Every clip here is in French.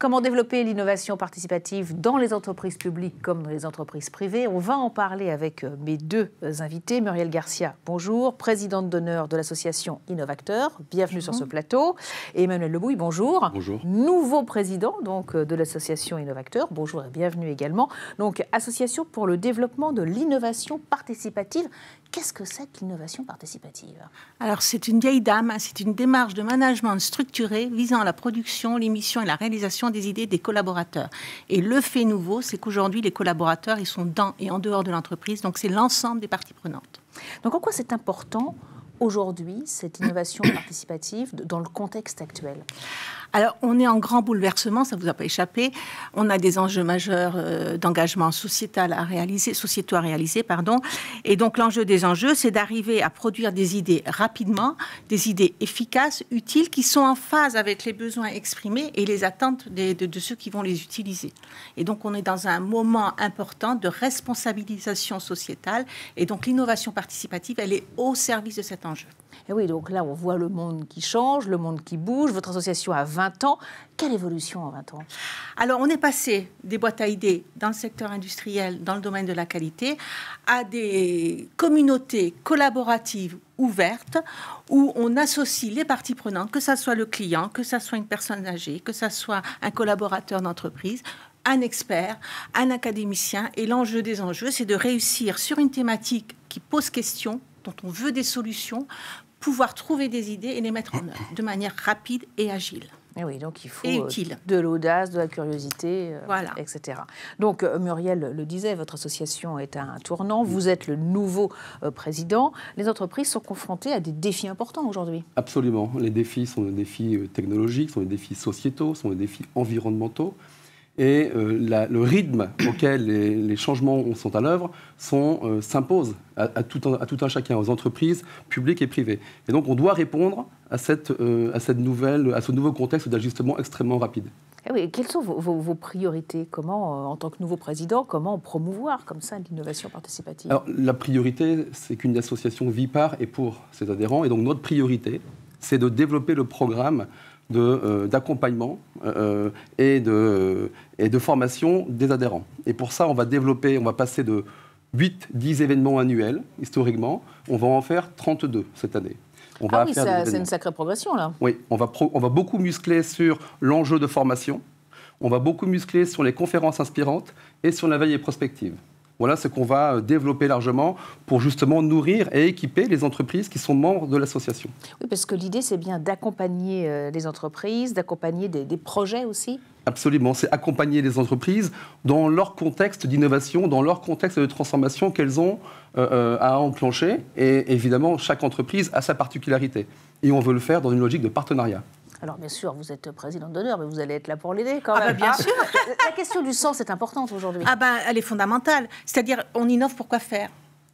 Comment développer l'innovation participative dans les entreprises publiques comme dans les entreprises privées On va en parler avec euh, mes deux euh, invités. Muriel Garcia, bonjour, présidente d'honneur de l'association Innovacteur. Bienvenue sur ce plateau. Et Emmanuel Lebouille, bonjour. Bonjour. Nouveau président donc euh, de l'association Innovacteur. Bonjour et bienvenue également. Donc association pour le développement de l'innovation participative Qu'est-ce que c'est que l'innovation participative Alors, c'est une vieille dame, hein, c'est une démarche de management structurée visant à la production, l'émission et la réalisation des idées des collaborateurs. Et le fait nouveau, c'est qu'aujourd'hui, les collaborateurs, ils sont dans et en dehors de l'entreprise, donc c'est l'ensemble des parties prenantes. Donc, en quoi c'est important aujourd'hui, cette innovation participative, dans le contexte actuel alors, on est en grand bouleversement, ça ne vous a pas échappé. On a des enjeux majeurs euh, d'engagement sociétal à réaliser, sociétaux à réaliser, pardon. Et donc, l'enjeu des enjeux, c'est d'arriver à produire des idées rapidement, des idées efficaces, utiles, qui sont en phase avec les besoins exprimés et les attentes de ceux qui vont les utiliser. Et donc, on est dans un moment important de responsabilisation sociétale. Et donc, l'innovation participative, elle est au service de cet enjeu. Et oui, donc là, on voit le monde qui change, le monde qui bouge. Votre association a 20 ans. Quelle évolution en 20 ans Alors, on est passé des boîtes à idées dans le secteur industriel, dans le domaine de la qualité, à des communautés collaboratives ouvertes où on associe les parties prenantes, que ce soit le client, que ce soit une personne âgée, que ce soit un collaborateur d'entreprise, un expert, un académicien. Et l'enjeu des enjeux, c'est de réussir sur une thématique qui pose question dont on veut des solutions, pouvoir trouver des idées et les mettre en œuvre de manière rapide et agile. Et eh oui, donc il faut euh, de l'audace, de la curiosité, euh, etc. Donc euh, Muriel le disait, votre association est à un tournant, vous êtes le nouveau président. Les entreprises sont confrontées à des défis importants aujourd'hui. Absolument. Les défis sont des défis technologiques, sont des défis sociétaux, sont des défis environnementaux et euh, le rythme auquel les, changements sont à l'œuvre euh, s'impose à, tout un chacun, aux entreprises publiques et privées. Et donc on doit répondre à, euh, ce nouveau contexte d'ajustement extrêmement rapide. Eh et oui, quelles sont vos, priorités Comment, en tant que nouveau président, comment promouvoir comme ça l'innovation participative Alors, La priorité, c'est qu'une association vit par et pour ses adhérents. Et donc notre priorité, c'est de développer le programme euh, d'accompagnement euh, et, de, et de formation des adhérents. Et pour ça, on va développer, on va passer de 8-10 événements annuels, historiquement, on va en faire 32 cette année. On ah oui, c'est une sacrée progression là. Oui, on va, on va beaucoup muscler sur l'enjeu de formation, on va beaucoup muscler sur les conférences inspirantes et sur la veille et prospective. Voilà ce qu'on va euh, développer largement pour justement nourrir et équiper les entreprises qui sont membres de l'association. Oui, parce que l'idée, c'est bien d'accompagner euh, les entreprises, d'accompagner des, projets aussi Absolument, c'est accompagner les entreprises dans leur contexte d'innovation, dans leur contexte de transformation qu'elles ont euh, à enclencher. Et évidemment, chaque entreprise a sa particularité. Et on veut le faire dans une logique de partenariat. Alors bien sûr, vous êtes président d'honneur, mais vous allez être là pour l'aider quand ah bah, même. bien hein. sûr. La question du sens est importante aujourd'hui. Ah ben, elle est fondamentale. C'est-à-dire, on innove pour quoi faire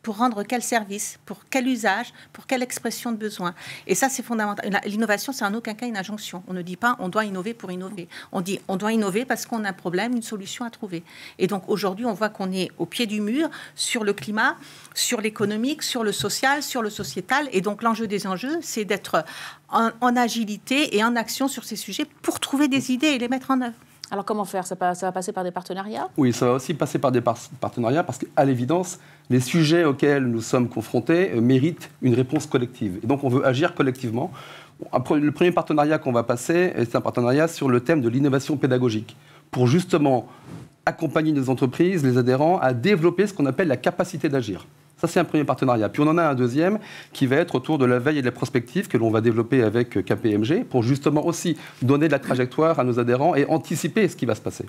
pour rendre quel service, pour quel usage, pour quelle expression de besoin. Et ça, c'est fondamental. L'innovation, c'est en aucun cas une injonction. On ne dit pas on doit innover pour innover. On dit on doit innover parce qu'on a un problème, une solution à trouver. Et donc aujourd'hui, on voit qu'on est au pied du mur sur le climat, sur l'économique, sur le social, sur le sociétal. Et donc l'enjeu des enjeux, c'est d'être en, en agilité et en action sur ces sujets pour trouver des idées et les mettre en œuvre. Alors comment faire ça, va passer par des partenariats Oui, ça va aussi passer par des partenariats parce qu'à l'évidence, les sujets auxquels nous sommes confrontés euh, méritent une réponse collective. Et donc on veut agir collectivement. Le premier partenariat qu'on va passer, euh, c'est un partenariat sur le thème de l'innovation pédagogique, pour justement accompagner nos entreprises, les adhérents, à développer ce qu'on appelle la capacité d'agir. Ça, c'est un premier partenariat. Puis on en a un deuxième qui va être autour de la veille et de la prospective que l'on va développer avec KPMG pour justement aussi donner de la trajectoire à nos adhérents et anticiper ce qui va se passer.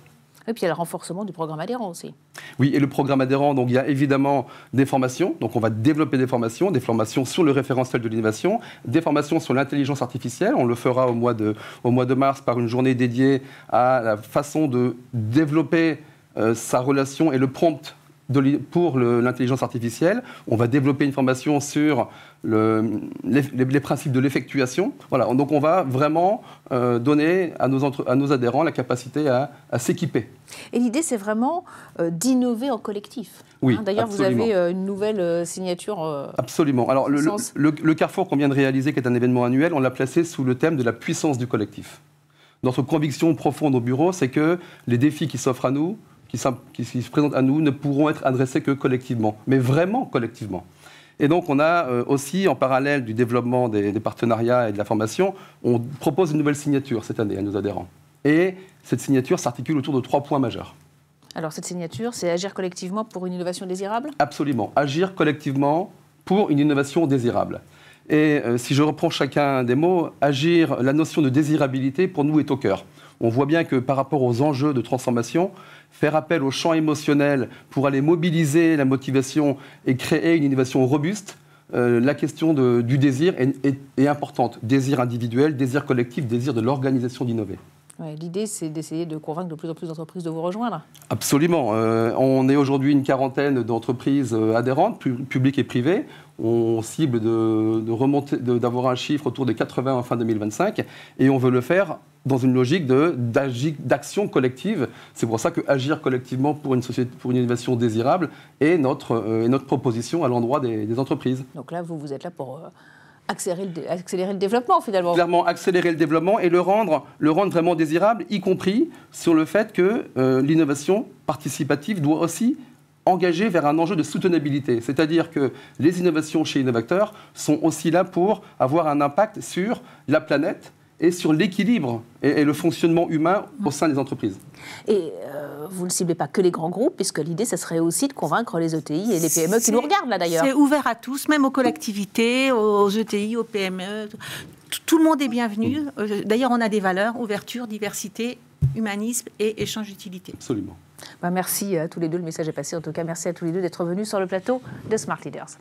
Et puis il y a le renforcement du programme adhérent aussi. Oui, et le programme adhérent, donc il y a évidemment des formations. Donc on va développer des formations, des formations sur le référentiel de l'innovation, des formations sur l'intelligence artificielle. On le fera au mois, de, au mois de mars par une journée dédiée à la façon de développer euh, sa relation et le prompt pour l'intelligence artificielle. On va développer une formation sur le, les, principes de l'effectuation. Voilà, donc on va vraiment euh, donner à nos, à nos adhérents la capacité à, s'équiper. Et l'idée, c'est vraiment euh, d'innover en collectif. Oui, hein, D'ailleurs, vous avez euh, une nouvelle signature. absolument. Alors, le Carrefour qu'on vient de réaliser, qui est un événement annuel, on l'a placé sous le thème de la puissance du collectif. Notre conviction profonde au bureau, c'est que les défis qui s'offrent à nous, qui, se présentent à nous ne pourront être adressés que collectivement, mais vraiment collectivement. Et donc on a euh, aussi, en parallèle du développement des, partenariats et de la formation, on propose une nouvelle signature cette année à nos adhérents. Et cette signature s'articule autour de trois points majeurs. Alors cette signature, c'est agir collectivement pour une innovation désirable Absolument, agir collectivement pour une innovation désirable. Et euh, si je reprends chacun des mots, agir, la notion de désirabilité pour nous est au cœur on voit bien que par rapport aux enjeux de transformation, faire appel au champ émotionnel pour aller mobiliser la motivation et créer une innovation robuste, euh, la question du désir est importante. Désir individuel, désir collectif, désir de l'organisation d'innover. L'idée, c'est d'essayer de convaincre de plus en plus d'entreprises de vous rejoindre. Absolument. Euh, on est aujourd'hui une quarantaine d'entreprises euh, adhérentes, publiques et privées. On cible d'avoir de, un chiffre autour des 80 en fin 2025 et on veut le faire dans une logique d'action collective. C'est pour ça que agir collectivement pour une, société, pour une innovation désirable est notre, euh, proposition à l'endroit des, entreprises. Donc là, vous, vous êtes là pour accélérer le, développement finalement. Clairement, accélérer le développement et le rendre, le rendre vraiment désirable, y compris sur le fait que euh, l'innovation participative doit aussi engager vers un enjeu de soutenabilité. C'est-à-dire que les innovations chez innovateurs sont aussi là pour avoir un impact sur la planète, et sur l'équilibre et, le fonctionnement humain au mm. sein des entreprises. Et euh, vous ne ciblez pas que les grands groupes, puisque l'idée, ce serait aussi de convaincre les ETI et les PME qui nous regardent, là d'ailleurs. C'est ouvert à tous, même aux collectivités, aux ETI, aux PME. Tout le monde est bienvenu. Euh, d'ailleurs, on a des valeurs, ouverture, diversité, humanisme et échange d'utilité. Absolument. Bah, merci à tous les deux, le message est passé. En tout cas, merci à tous les deux d'être venus sur le plateau de Smart Leaders.